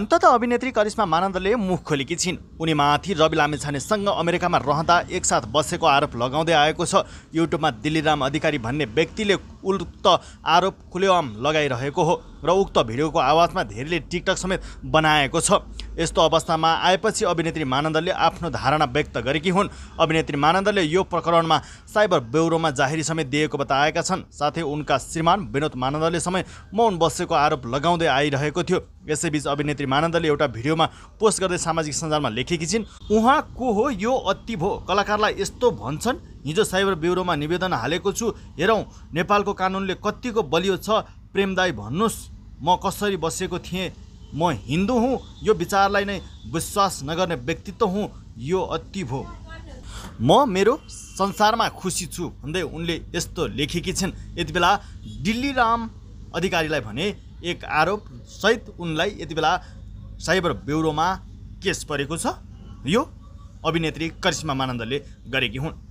अन्तत अभिनेत्री करिश्मा मानन्दले मुख खोलेकी छिन् माथि रवि लामेछानेसँग अमेरिकामा रहँदा एकसाथ बसेको आरोप लगाउँदै आएको छ युट्युबमा दिल्लीराम अधिकारी भन्ने व्यक्तिले उक्त आरोप खुलेआम लगाइरहेको हो र उक्त भिडियोको आवाजमा धेरैले टिकटक समेत बनाएको छ यस्तो अवस्थामा आएपछि अभिनेत्री मानन्दले आफ्नो धारणा व्यक्त गरेकी हुन् अभिनेत्री मानन्दले यो प्रकरणमा साइबर ब्युरोमा जाहेरी समेत दिएको बताएका छन् साथै उनका श्रीमान विनोद मानन्दले समेत मौन बसेको आरोप लगाउँदै आइरहेको थियो यसैबीच अभिनेत्री मानन्दले एउटा भिडियोमा पोस्ट गर्दै सामाजिक सञ्जालमा लेखेकी छिन् उहाँ को हो यो अति भो कलाकारलाई यस्तो भन्छन् हिजो साइबर ब्युरोमा निवेदन हालेको छु हेरौँ नेपालको कानुनले कतिको बलियो छ प्रेमदाई भन्नुहोस् म कसरी बसेको थिएँ म हिन्दू हुँ यो विचारलाई नै विश्वास नगर्ने व्यक्तित्व हुँ यो अति भो म मेरो संसारमा खुसी छु भन्दै उनले यस्तो लेखेकी छिन् यति बेला दिल्ली राम अधिकारीलाई भने एक आरोप सहित उनलाई यति बेला साइबर ब्युरोमा केस परेको छ यो अभिनेत्री करिश्मा मानन्दले गरेकी हुन्